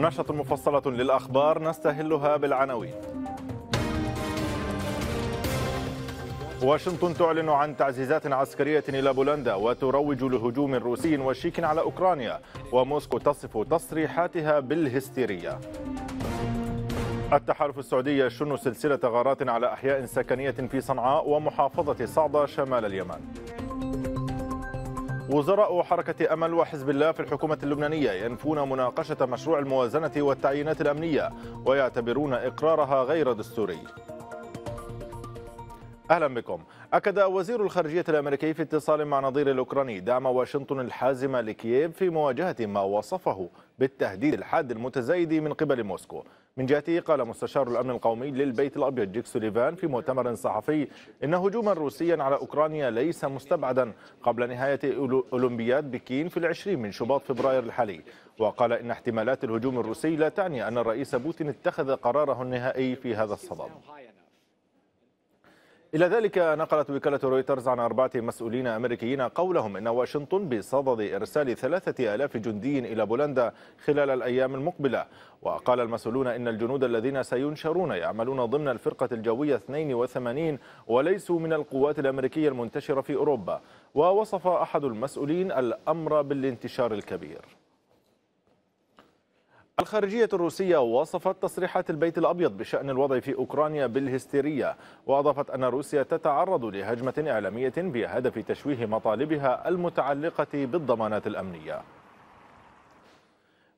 نشرة مفصلة للأخبار نستهلها بالعناوين واشنطن تعلن عن تعزيزات عسكرية إلى بولندا وتروج لهجوم روسي وشيك على أوكرانيا وموسكو تصف تصريحاتها بالهستيرية التحالف السعودي يشن سلسلة غارات على أحياء سكنية في صنعاء ومحافظة صعدة شمال اليمن وزراء حركة أمل وحزب الله في الحكومة اللبنانية ينفون مناقشة مشروع الموازنة والتعيينات الأمنية ويعتبرون إقرارها غير دستوري أهلا بكم أكد وزير الخارجية الأمريكي في اتصال مع نظير الأوكراني دعم واشنطن الحازمة لكييف في مواجهة ما وصفه بالتهديد الحاد المتزايد من قبل موسكو من جهته قال مستشار الأمن القومي للبيت الأبيض جيك سوليفان في مؤتمر صحفي إن هجوما روسيا على أوكرانيا ليس مستبعدا قبل نهاية أولمبياد بكين في العشرين من شباط فبراير الحالي وقال إن احتمالات الهجوم الروسي لا تعني أن الرئيس بوتين اتخذ قراره النهائي في هذا الصدد إلى ذلك نقلت وكالة رويترز عن أربعة مسؤولين أمريكيين قولهم إن واشنطن بصدد إرسال ثلاثة آلاف جندي إلى بولندا خلال الأيام المقبلة وقال المسؤولون إن الجنود الذين سينشرون يعملون ضمن الفرقة الجوية 82 وليسوا من القوات الأمريكية المنتشرة في أوروبا ووصف أحد المسؤولين الأمر بالانتشار الكبير الخارجية الروسية وصفت تصريحات البيت الأبيض بشأن الوضع في أوكرانيا بالهستيرية وأضافت أن روسيا تتعرض لهجمة إعلامية بهدف تشويه مطالبها المتعلقة بالضمانات الأمنية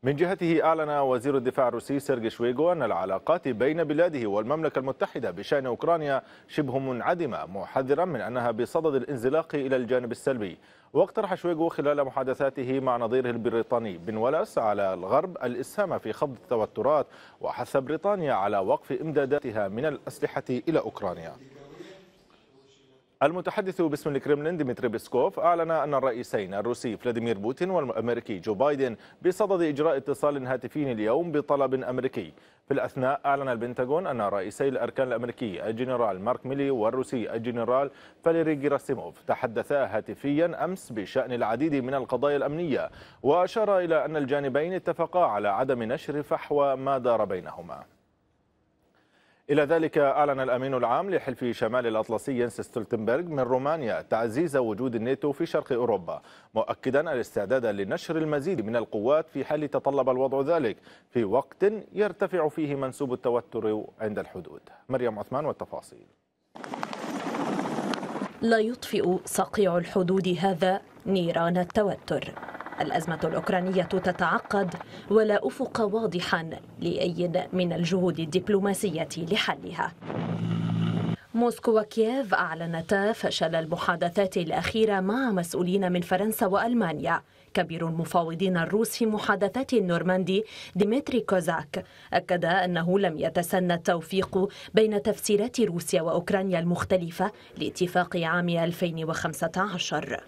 من جهته أعلن وزير الدفاع الروسي سيرجي شويغو أن العلاقات بين بلاده والمملكة المتحدة بشأن أوكرانيا شبه منعدمة محذرا من أنها بصدد الانزلاق إلى الجانب السلبي واقترح شويغو خلال محادثاته مع نظيره البريطاني بن ولس على الغرب الإسهام في خفض التوترات وحث بريطانيا على وقف إمداداتها من الأسلحة إلى أوكرانيا المتحدث باسم الكرملين ديمتري بيسكوف أعلن أن الرئيسين الروسي فلاديمير بوتين والأمريكي جو بايدن بصدد إجراء اتصال هاتفي اليوم بطلب أمريكي في الأثناء أعلن البنتاغون أن رئيسي الأركان الأمريكي الجنرال مارك ميلي والروسي الجنرال فاليري جيراسيموف تحدثا هاتفيا أمس بشأن العديد من القضايا الأمنية وأشار إلى أن الجانبين اتفقا على عدم نشر فحوى ما دار بينهما إلى ذلك أعلن الأمين العام لحلف شمال الأطلسي ينس ستولتنبرغ من رومانيا تعزيز وجود الناتو في شرق أوروبا مؤكدا الاستعداد لنشر المزيد من القوات في حال تطلب الوضع ذلك في وقت يرتفع فيه منسوب التوتر عند الحدود مريم عثمان والتفاصيل لا يطفئ صقيع الحدود هذا نيران التوتر الأزمة الأوكرانية تتعقد ولا أفق واضحا لأي من الجهود الدبلوماسية لحلها موسكو وكييف أعلنتا فشل المحادثات الأخيرة مع مسؤولين من فرنسا وألمانيا كبير المفاوضين الروس في محادثات النورماندي ديمتري كوزاك أكد أنه لم يتسنى التوفيق بين تفسيرات روسيا وأوكرانيا المختلفة لاتفاق عام 2015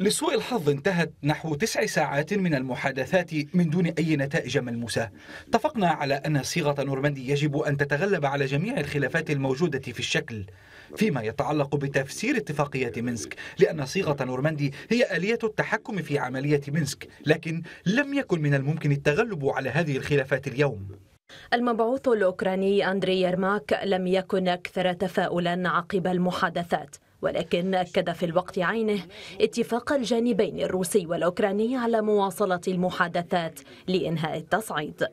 لسوء الحظ انتهت نحو تسع ساعات من المحادثات من دون أي نتائج ملموسة اتفقنا على أن صيغة نورماندي يجب أن تتغلب على جميع الخلافات الموجودة في الشكل فيما يتعلق بتفسير اتفاقية مينسك لأن صيغة نورماندي هي آلية التحكم في عملية مينسك لكن لم يكن من الممكن التغلب على هذه الخلافات اليوم المبعوث الأوكراني أندري يرماك لم يكن أكثر تفاؤلا عقب المحادثات ولكن أكد في الوقت عينه اتفاق الجانبين الروسي والأوكراني على مواصلة المحادثات لإنهاء التصعيد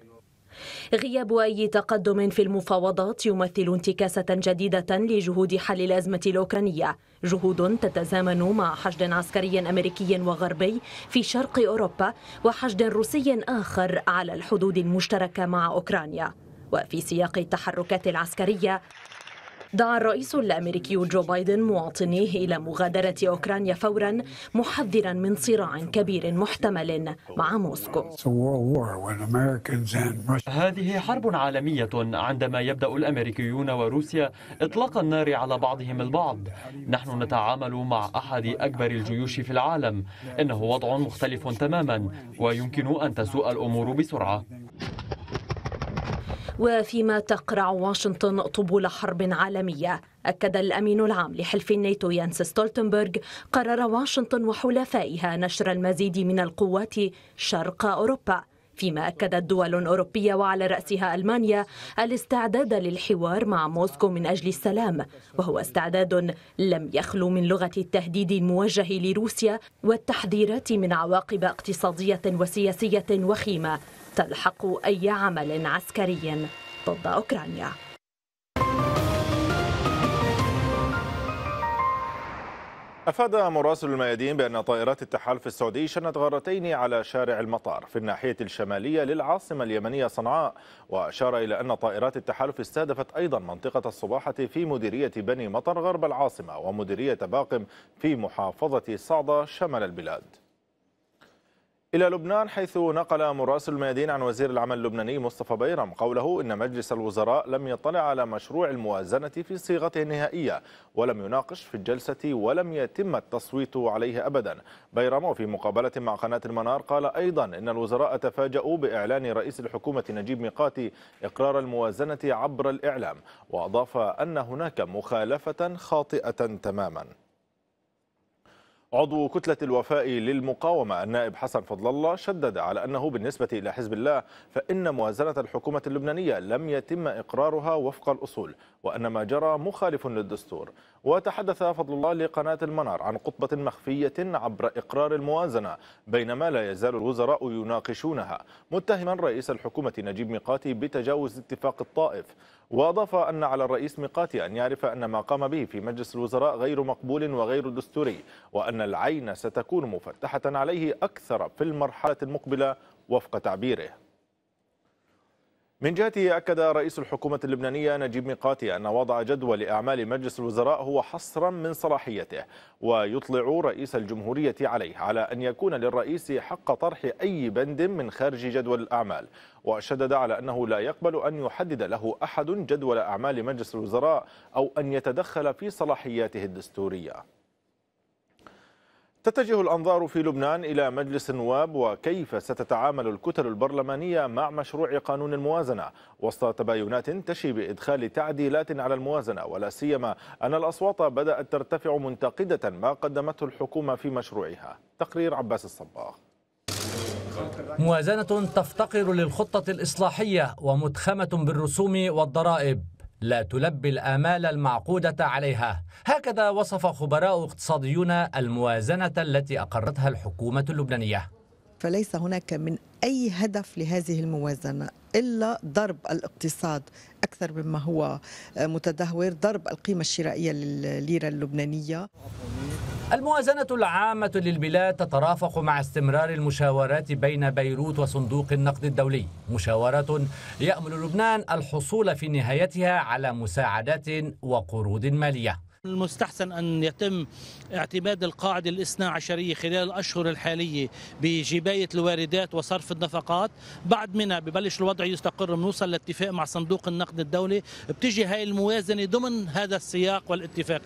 غياب أي تقدم في المفاوضات يمثل انتكاسة جديدة لجهود حل الأزمة الأوكرانية جهود تتزامن مع حشد عسكري أمريكي وغربي في شرق أوروبا وحشد روسي آخر على الحدود المشتركة مع أوكرانيا وفي سياق التحركات العسكرية دعا الرئيس الأمريكي جو بايدن مواطنيه إلى مغادرة أوكرانيا فورا محذرا من صراع كبير محتمل مع موسكو هذه حرب عالمية عندما يبدأ الأمريكيون وروسيا إطلاق النار على بعضهم البعض نحن نتعامل مع أحد أكبر الجيوش في العالم إنه وضع مختلف تماما ويمكن أن تسوء الأمور بسرعة وفيما تقرع واشنطن طبول حرب عالمية أكد الأمين العام لحلف الناتو يانس ستولتنبرغ قرار واشنطن وحلفائها نشر المزيد من القوات شرق أوروبا فيما أكدت دول أوروبية وعلى رأسها ألمانيا الاستعداد للحوار مع موسكو من أجل السلام وهو استعداد لم يخلو من لغة التهديد الموجه لروسيا والتحذيرات من عواقب اقتصادية وسياسية وخيمة تلحق أي عمل عسكري ضد أوكرانيا أفاد مراسل الميادين بأن طائرات التحالف السعودي شنت غارتين على شارع المطار في الناحية الشمالية للعاصمة اليمنية صنعاء وأشار إلى أن طائرات التحالف استهدفت أيضا منطقة الصباحة في مديرية بني مطر غرب العاصمة ومديرية باقم في محافظة صعدة شمال البلاد إلى لبنان حيث نقل مراسل الميادين عن وزير العمل اللبناني مصطفى بيرم قوله إن مجلس الوزراء لم يطلع على مشروع الموازنة في صيغته النهائية ولم يناقش في الجلسة ولم يتم التصويت عليه أبدا بيرم وفي مقابلة مع قناة المنار قال أيضا إن الوزراء تفاجؤوا بإعلان رئيس الحكومة نجيب ميقاتي إقرار الموازنة عبر الإعلام وأضاف أن هناك مخالفة خاطئة تماما عضو كتلة الوفاء للمقاومة النائب حسن فضل الله شدد على أنه بالنسبة إلى حزب الله فإن موازنة الحكومة اللبنانية لم يتم إقرارها وفق الأصول وأن ما جرى مخالف للدستور وتحدث فضل الله لقناة المنار عن قطبة مخفية عبر إقرار الموازنة بينما لا يزال الوزراء يناقشونها متهما رئيس الحكومة نجيب ميقاتي بتجاوز اتفاق الطائف وأضاف أن على الرئيس ميقاتي أن يعرف أن ما قام به في مجلس الوزراء غير مقبول وغير دستوري وأن العين ستكون مفتحة عليه أكثر في المرحلة المقبلة وفق تعبيره من جهته أكد رئيس الحكومة اللبنانية نجيب ميقاتي أن وضع جدول أعمال مجلس الوزراء هو حصرا من صلاحيته ويطلع رئيس الجمهورية عليه على أن يكون للرئيس حق طرح أي بند من خارج جدول الأعمال وشدد على أنه لا يقبل أن يحدد له أحد جدول أعمال مجلس الوزراء أو أن يتدخل في صلاحياته الدستورية تتجه الأنظار في لبنان إلى مجلس النواب وكيف ستتعامل الكتل البرلمانية مع مشروع قانون الموازنة وسط تباينات تشي بإدخال تعديلات على الموازنة ولا سيما أن الأصوات بدأت ترتفع منتقدة ما قدمته الحكومة في مشروعها تقرير عباس الصباغ موازنة تفتقر للخطة الإصلاحية ومتخمة بالرسوم والضرائب لا تلبي الآمال المعقودة عليها هكذا وصف خبراء اقتصاديون الموازنة التي أقرتها الحكومة اللبنانية فليس هناك من أي هدف لهذه الموازنة إلا ضرب الاقتصاد أكثر مما هو متدهور ضرب القيمة الشرائية للليرة اللبنانية الموازنة العامة للبلاد تترافق مع استمرار المشاورات بين بيروت وصندوق النقد الدولي مشاورة يأمل لبنان الحصول في نهايتها على مساعدات وقروض مالية المستحسن أن يتم اعتماد القاعدة الاثنا عشرية خلال الأشهر الحالية بجباية الواردات وصرف النفقات بعد منها ببلش الوضع يستقر بنوصل لاتفاق مع صندوق النقد الدولي بتجي هاي الموازنة ضمن هذا السياق والاتفاق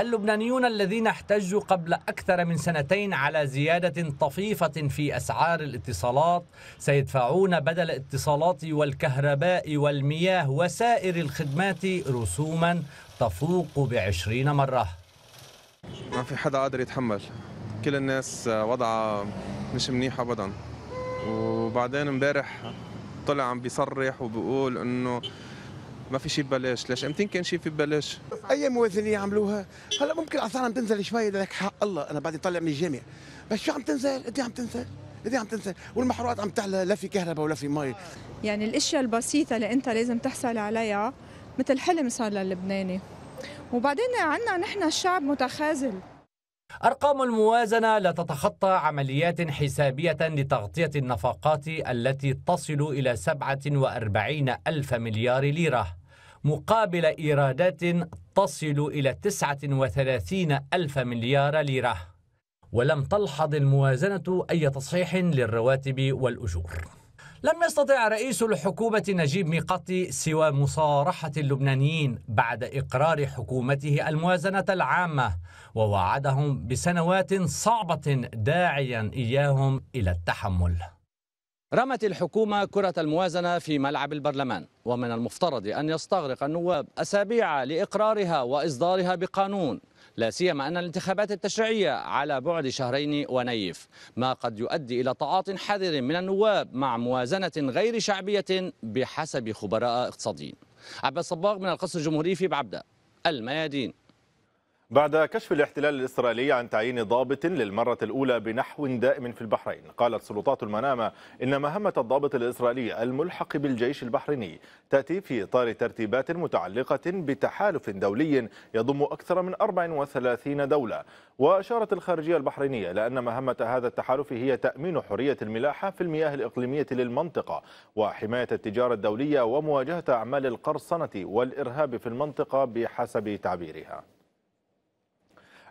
اللبنانيون الذين احتجوا قبل أكثر من سنتين على زيادة طفيفة في أسعار الاتصالات سيدفعون بدل الاتصالات والكهرباء والمياه وسائر الخدمات رسوما تفوق بعشرين مرة ما في حدا قادر يتحمل كل الناس آه، وضعها مش منيح أبدا وبعدين امبارح طلع عم بيصرح وبيقول انه ما في شيء ببلاش ليش امتين كان شيء في ببلاش اي موازنيه عملوها هلا ممكن الاسعار عم تنزل شوي لك حق الله انا بعدي طلع من الجامع بس شو عم تنزل قد إيه عم تنزل قد إيه عم تنزل والمحروقات عم تعلى لا في كهرباء ولا في مي يعني الاشياء البسيطه اللي انت لازم تحصل عليها مثل حلم صار للبناني وبعدين عندنا نحن الشعب متخاذل أرقام الموازنة لا تتخطى عمليات حسابية لتغطية النفقات التي تصل إلى 47 ألف مليار ليرة مقابل إيرادات تصل إلى 39 ألف مليار ليرة ولم تلحظ الموازنة أي تصحيح للرواتب والأجور لم يستطع رئيس الحكومة نجيب ميقاتي سوى مصارحة اللبنانيين بعد إقرار حكومته الموازنة العامة ووعدهم بسنوات صعبة داعيا إياهم إلى التحمل رمت الحكومة كرة الموازنة في ملعب البرلمان ومن المفترض أن يستغرق النواب أسابيع لإقرارها وإصدارها بقانون لا سيما أن الانتخابات التشريعية على بعد شهرين ونيف ما قد يؤدي إلى تعاط حذر من النواب مع موازنة غير شعبية بحسب خبراء اقتصاديين عباس صباغ من القصر الجمهوري في بعبدة الميادين بعد كشف الاحتلال الإسرائيلي عن تعيين ضابط للمرة الأولى بنحو دائم في البحرين قالت سلطات المنامة إن مهمة الضابط الإسرائيلي الملحق بالجيش البحريني تأتي في إطار ترتيبات متعلقة بتحالف دولي يضم أكثر من 34 دولة وأشارت الخارجية البحرينية لأن مهمة هذا التحالف هي تأمين حرية الملاحة في المياه الإقليمية للمنطقة وحماية التجارة الدولية ومواجهة أعمال القرصنة والإرهاب في المنطقة بحسب تعبيرها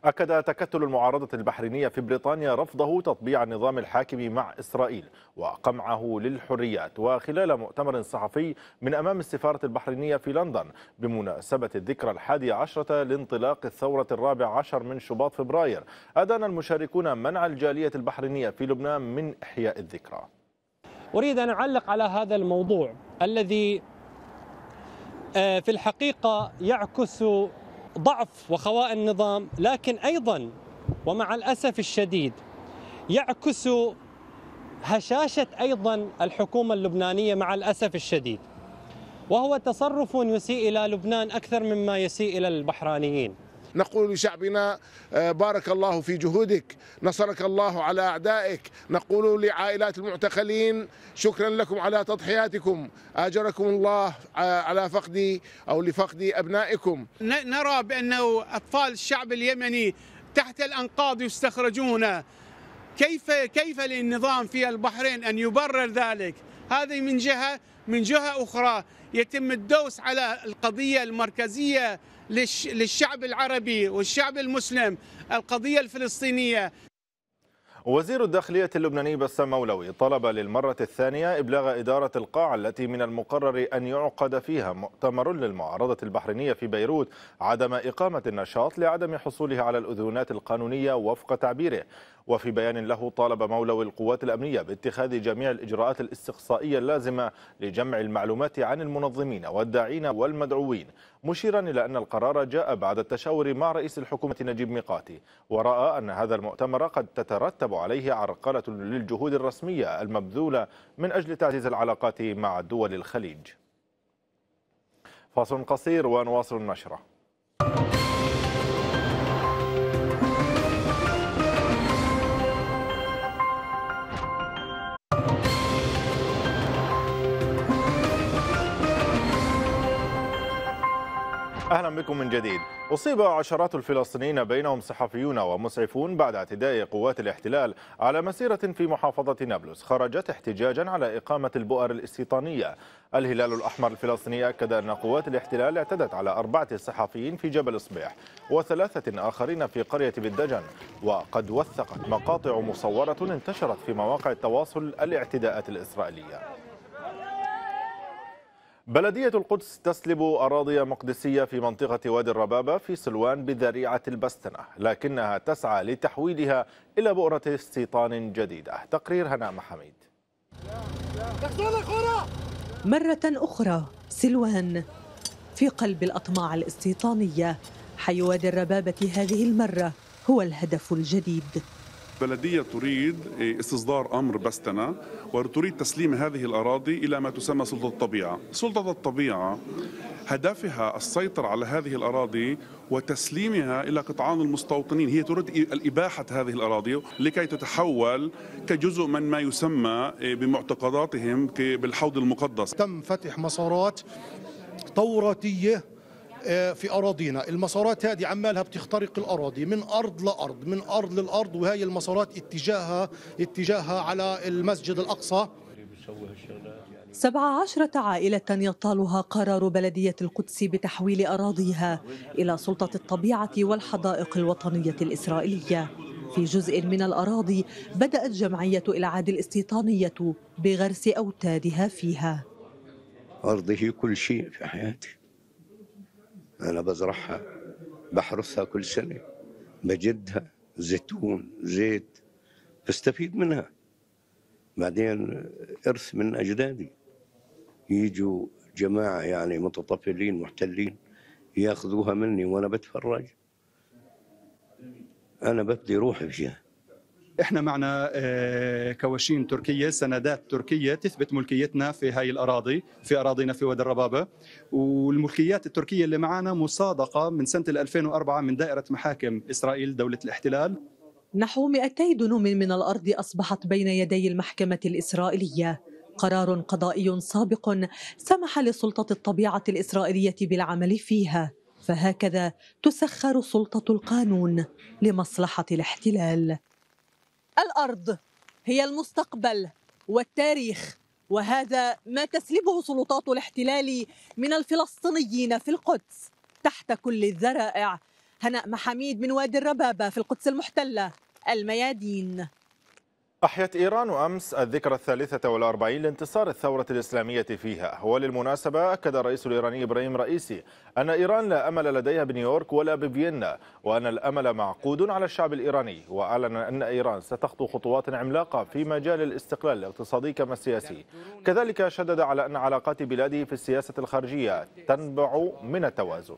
أكد تكتل المعارضة البحرينية في بريطانيا رفضه تطبيع النظام الحاكم مع إسرائيل وقمعه للحريات وخلال مؤتمر صحفي من أمام السفارة البحرينية في لندن بمناسبة الذكرى الحادية عشرة لانطلاق الثورة الرابع عشر من شباط فبراير أدان المشاركون منع الجالية البحرينية في لبنان من إحياء الذكرى أريد أن أعلق على هذا الموضوع الذي آه، في الحقيقة يعكس ضعف وخواء النظام لكن ايضا ومع الاسف الشديد يعكس هشاشه ايضا الحكومه اللبنانيه مع الاسف الشديد وهو تصرف يسيء الى لبنان اكثر مما يسيء الى البحرانيين نقول لشعبنا آه، بارك الله في جهودك نصرك الله على أعدائك نقول لعائلات المعتقلين شكرا لكم على تضحياتكم آجركم الله آه، على فقد أو لفقد أبنائكم نرى بأنه أطفال الشعب اليمني تحت الأنقاض يستخرجون كيف كيف للنظام في البحرين ان يبرر ذلك؟ هذه من جهه، من جهه اخرى يتم الدوس على القضيه المركزيه للشعب العربي والشعب المسلم القضية الفلسطينية وزير الداخلية اللبناني بسام مولوي طلب للمرة الثانية إبلاغ إدارة القاعة التي من المقرر أن يعقد فيها مؤتمر للمعارضة البحرينية في بيروت عدم إقامة النشاط لعدم حصوله على الأذونات القانونية وفق تعبيره وفي بيان له طالب مولوي القوات الأمنية باتخاذ جميع الإجراءات الاستقصائية اللازمة لجمع المعلومات عن المنظمين والداعين والمدعوين مشيرا إلى أن القرار جاء بعد التشاور مع رئيس الحكومة نجيب ميقاتي ورأى أن هذا المؤتمر قد تترتب عليه عرقلة للجهود الرسمية المبذولة من أجل تعزيز العلاقات مع دول الخليج فاصل قصير ونواصل النشره أهلا بكم من جديد أصيب عشرات الفلسطينيين بينهم صحفيون ومسعفون بعد اعتداء قوات الاحتلال على مسيرة في محافظة نابلس خرجت احتجاجا على إقامة البؤر الاستيطانية الهلال الأحمر الفلسطيني أكد أن قوات الاحتلال اعتدت على أربعة صحفيين في جبل صبيح وثلاثة آخرين في قرية بالدجن وقد وثقت مقاطع مصورة انتشرت في مواقع التواصل الاعتداءات الإسرائيلية بلدية القدس تسلب أراضي مقدسية في منطقة وادي الربابة في سلوان بذريعة البستنة لكنها تسعى لتحويلها إلى بؤرة استيطان جديدة تقرير هناء محميد مرة أخرى سلوان في قلب الأطماع الاستيطانية حي وادي الربابة هذه المرة هو الهدف الجديد بلدية تريد استصدار أمر بستنا وتريد تسليم هذه الأراضي إلى ما تسمى سلطة الطبيعة سلطة الطبيعة هدفها السيطرة على هذه الأراضي وتسليمها إلى قطعان المستوطنين هي تريد الإباحة هذه الأراضي لكي تتحول كجزء من ما يسمى بمعتقداتهم بالحوض المقدس تم فتح مسارات توراتيه آه، في اراضينا المسارات هذه عمالها بتخترق الاراضي من ارض لارض من ارض للارض وهي المسارات اتجاهها اتجاهها على المسجد الاقصى 17 عائلة يطالها قرار بلدية القدس بتحويل أراضيها إلى سلطة الطبيعة والحدائق الوطنية الإسرائيلية في جزء من الأراضي بدأت جمعية إلعاد الاستيطانية بغرس أوتادها فيها أرضه هي كل شيء في حياتي أنا بزرعها بحرثها كل سنة بجدها زيتون زيت بستفيد منها بعدين إرث من أجدادي يجوا جماعة يعني متطفلين محتلين ياخذوها مني وأنا بتفرج أنا بدي روحي فيها احنا معنا آه، كواشين تركيه سندات تركيه تثبت ملكيتنا في هاي الاراضي في اراضينا في وادي الربابه والملكيات التركيه اللي معنا مصادقه من سنه 2004 من دائره محاكم اسرائيل دوله الاحتلال نحو 200 دنوم من الارض اصبحت بين يدي المحكمه الاسرائيليه قرار قضائي سابق سمح لسلطه الطبيعه الاسرائيليه بالعمل فيها فهكذا تسخر سلطه القانون لمصلحه الاحتلال الارض هي المستقبل والتاريخ وهذا ما تسلبه سلطات الاحتلال من الفلسطينيين في القدس تحت كل الذرائع هناء محميد من وادي الربابه في القدس المحتله الميادين أحيت إيران أمس الذكرى الثالثة والأربعين لانتصار الثورة الإسلامية فيها وللمناسبة أكد الرئيس الإيراني إبراهيم رئيسي أن إيران لا أمل لديها بنيويورك ولا بفيينا وأن الأمل معقود على الشعب الإيراني وأعلن أن إيران ستخطو خطوات عملاقة في مجال الاستقلال الاقتصادي كما السياسي كذلك شدد على أن علاقات بلاده في السياسة الخارجية تنبع من التوازن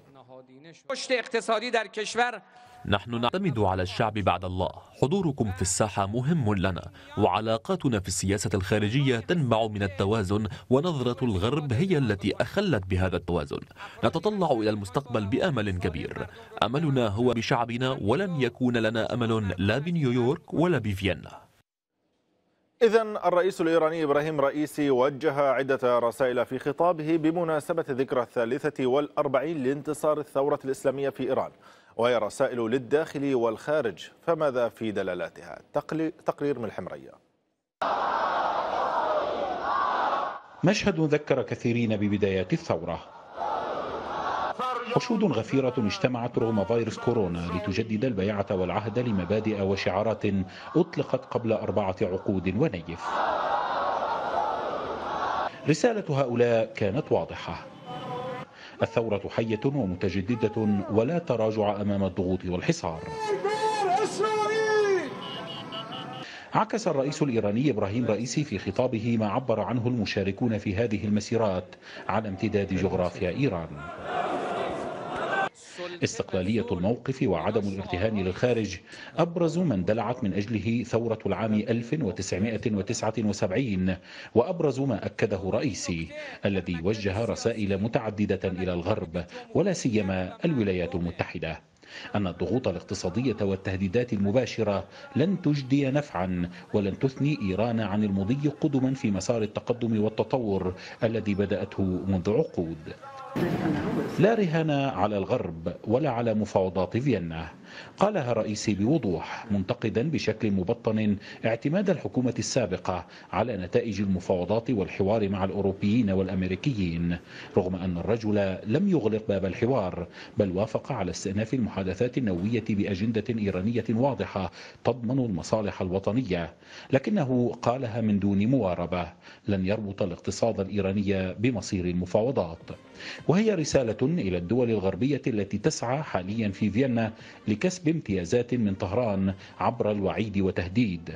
نحن نعتمد على الشعب بعد الله حضوركم في الساحة مهم لنا وعلاقاتنا في السياسة الخارجية تنبع من التوازن ونظرة الغرب هي التي أخلت بهذا التوازن نتطلع إلى المستقبل بأمل كبير أملنا هو بشعبنا ولن يكون لنا أمل لا بنيويورك ولا بفيينا إذا الرئيس الإيراني إبراهيم رئيسي وجه عدة رسائل في خطابه بمناسبة ذكرى الثالثة والأربعين لانتصار الثورة الإسلامية في إيران وهي رسائل للداخل والخارج فماذا في دلالاتها تقرير من الحمرية مشهد ذكر كثيرين ببدايات الثورة حشود غفيرة اجتمعت رغم فيروس كورونا لتجدد البيعة والعهد لمبادئ وشعارات أطلقت قبل أربعة عقود ونيف رسالة هؤلاء كانت واضحة الثورة حية ومتجددة ولا تراجع أمام الضغوط والحصار عكس الرئيس الإيراني إبراهيم رئيسي في خطابه ما عبر عنه المشاركون في هذه المسيرات على امتداد جغرافيا إيران استقلالية الموقف وعدم الارتهان للخارج أبرز ما اندلعت من أجله ثورة العام 1979 وأبرز ما أكده رئيسي الذي وجه رسائل متعددة إلى الغرب ولا سيما الولايات المتحدة أن الضغوط الاقتصادية والتهديدات المباشرة لن تجدي نفعا ولن تثني إيران عن المضي قدما في مسار التقدم والتطور الذي بدأته منذ عقود لا رهان على الغرب ولا على مفاوضات فيينا قالها رئيسي بوضوح منتقدا بشكل مبطن اعتماد الحكومة السابقة على نتائج المفاوضات والحوار مع الأوروبيين والأمريكيين رغم أن الرجل لم يغلق باب الحوار بل وافق على استئناف المحادثات النووية بأجندة إيرانية واضحة تضمن المصالح الوطنية لكنه قالها من دون مواربة لن يربط الاقتصاد الإيراني بمصير المفاوضات وهي رسالة إلى الدول الغربية التي تسعى حاليا في فيينا لكسب امتيازات من طهران عبر الوعيد وتهديد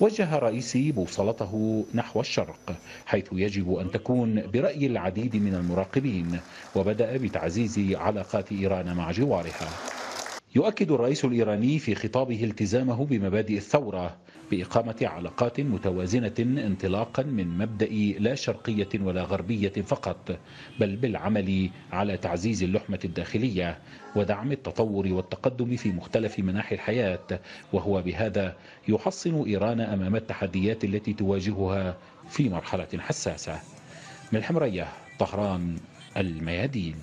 وجه رئيسي بوصلته نحو الشرق حيث يجب أن تكون برأي العديد من المراقبين وبدأ بتعزيز علاقات إيران مع جوارها يؤكد الرئيس الإيراني في خطابه التزامه بمبادئ الثورة بإقامة علاقات متوازنة انطلاقا من مبدأ لا شرقية ولا غربية فقط بل بالعمل على تعزيز اللحمة الداخلية ودعم التطور والتقدم في مختلف مناحي الحياة وهو بهذا يحصن إيران أمام التحديات التي تواجهها في مرحلة حساسة من الحمرية طهران الميادين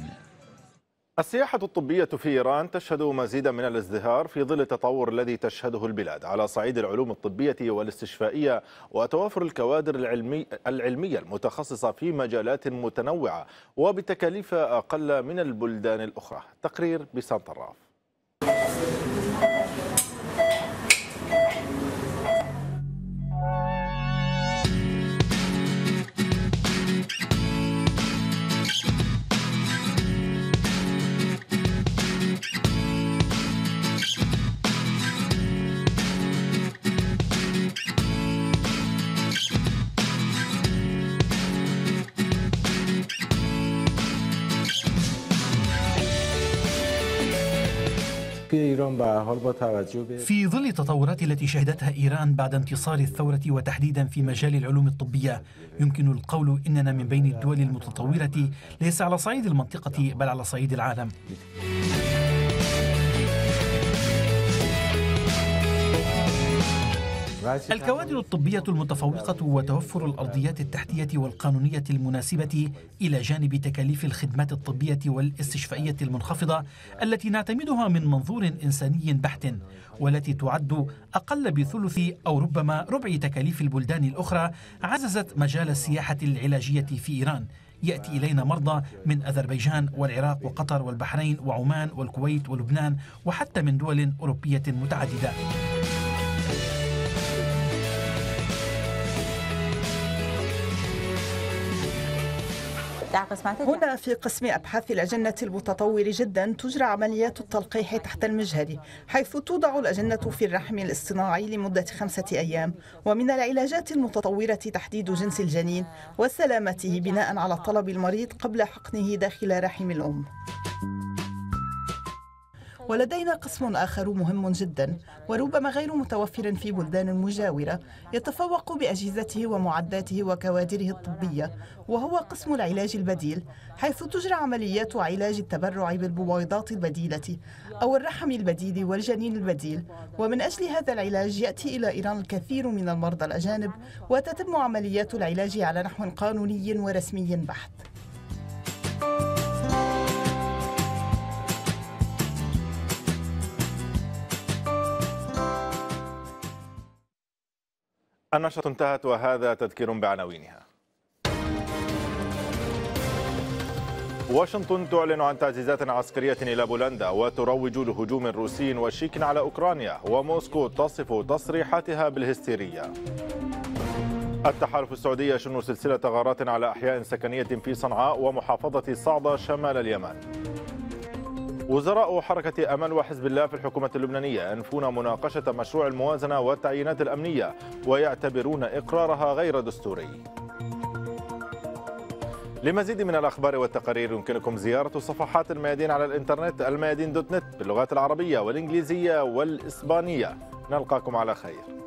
السياحة الطبية في إيران تشهد مزيدا من الازدهار في ظل التطور الذي تشهده البلاد على صعيد العلوم الطبية والاستشفائية وتوافر الكوادر العلمية المتخصصة في مجالات متنوعة وبتكاليف أقل من البلدان الأخرى تقرير بسام الراف في ظل التطورات التي شهدتها إيران بعد انتصار الثورة وتحديدا في مجال العلوم الطبية يمكن القول إننا من بين الدول المتطورة ليس على صعيد المنطقة بل على صعيد العالم الكوادر الطبية المتفوقة وتوفر الأرضيات التحتية والقانونية المناسبة إلى جانب تكاليف الخدمات الطبية والاستشفائية المنخفضة التي نعتمدها من منظور إنساني بحت والتي تعد أقل بثلث أو ربما ربع تكاليف البلدان الأخرى عززت مجال السياحة العلاجية في إيران يأتي إلينا مرضى من أذربيجان والعراق وقطر والبحرين وعمان والكويت ولبنان وحتى من دول أوروبية متعددة هنا في قسم أبحاث الأجنة المتطور جدا تجرى عمليات التلقيح تحت المجهر حيث توضع الأجنة في الرحم الاصطناعي لمدة خمسة أيام ومن العلاجات المتطورة تحديد جنس الجنين وسلامته بناء على طلب المريض قبل حقنه داخل رحم الأم ولدينا قسم آخر مهم جدا وربما غير متوفر في بلدان مجاورة يتفوق بأجهزته ومعداته وكوادره الطبية وهو قسم العلاج البديل حيث تجرى عمليات علاج التبرع بالبويضات البديلة أو الرحم البديل والجنين البديل ومن أجل هذا العلاج يأتي إلى إيران الكثير من المرضى الأجانب وتتم عمليات العلاج على نحو قانوني ورسمي بحت النشرة انتهت وهذا تذكير بعناوينها واشنطن تعلن عن تعزيزات عسكرية إلى بولندا وتروج لهجوم روسي وشيك على أوكرانيا وموسكو تصف تصريحاتها بالهستيرية التحالف السعودي يشن سلسلة غارات على أحياء سكنية في صنعاء ومحافظة صعدة شمال اليمن وزراء حركة أمل وحزب الله في الحكومة اللبنانية أنفون مناقشة مشروع الموازنة والتعيينات الأمنية ويعتبرون إقرارها غير دستوري لمزيد من الأخبار والتقارير يمكنكم زيارة صفحات الميادين على الإنترنت الميادين دوت نت باللغات العربية والإنجليزية والإسبانية نلقاكم على خير